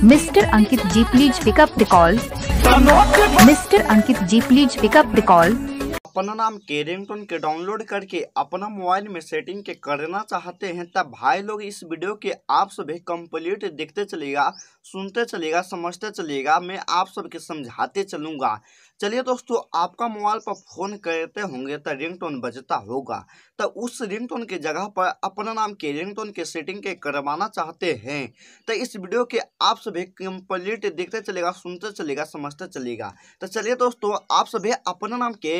Mr. Ankit ji please pick up the call. Mr. Ankit ji please pick up the call. अपना नाम के के download करके अपना मोबाइल में सेटिंग के करना चाहते हैं तब भाई लोग इस वीडियो के आप सभी कंप्लीट देखते चलेगा सुनते चलेगा समझते चलेगा मैं आप सबके समझाते चलूँगा चलिए दोस्तों आपका मोबाइल पर फ़ोन करते होंगे तो रिंगटोन बजता होगा तो उस रिंगटोन के जगह पर अपना नाम के रिंगटोन के सेटिंग के करवाना चाहते हैं तो इस वीडियो के आप सभी कंप्लीट देखते चलेगा सुनते चलेगा समझते चलेगा तो चलिए दोस्तों आप सभी अपना नाम के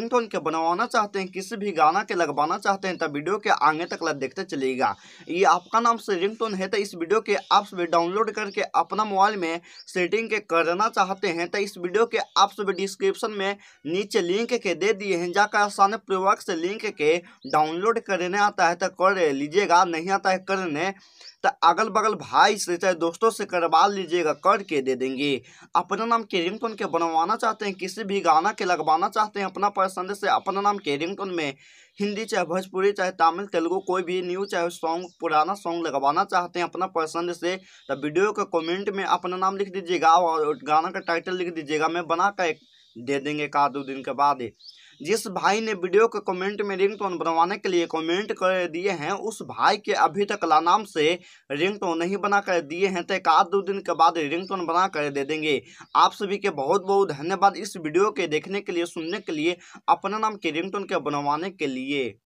रिंगटोन के बनवाना चाहते हैं किसी भी गाना के लगवाना चाहते हैं तो वीडियो के आगे तक लग देखते चलेगा ये आपका नाम से रिंगटोन है तो इस वीडियो के आप सभी डाउनलोड करके अपना मोबाइल में सेटिंग के करना चाहते हैं तो इस वीडियो के आप सभी डिस्क्रिप्शन में नीचे लिंक के दे दिए हैं जाकर आसान पूर्वक से लिंक के डाउनलोड करने आता है तो कर लीजिएगा नहीं आता है करने तो अगल बगल भाई से चाहे दोस्तों से करवा लीजिएगा करके दे देंगे अपना नाम के रिंगटोन के बनवाना चाहते हैं किसी भी गाना के लगवाना चाहते हैं अपना संदेश से अपना नाम के रिंगटोन में हिंदी चाहे भोजपुरी चाहे तमिल तेलुगु कोई भी न्यू चाहे सॉन्ग पुराना सॉन्ग लगवाना चाहते हैं अपना पसंद से तो वीडियो के कमेंट में अपना नाम लिख दीजिएगा और गाना का टाइटल लिख दीजिएगा मैं बना का एक दे देंगे एक आध दो दिन के बाद जिस भाई ने वीडियो के कमेंट में रिंगटोन बनवाने के लिए कमेंट कर दिए हैं उस भाई के अभी तक लानाम से रिंगटोन नहीं बना कर दिए हैं तो एक आध दो दिन के बाद रिंगटोन बना कर दे देंगे आप सभी के बहुत बहुत धन्यवाद इस वीडियो के देखने के लिए सुनने के लिए अपना नाम के रिंगटोन के बनवाने के लिए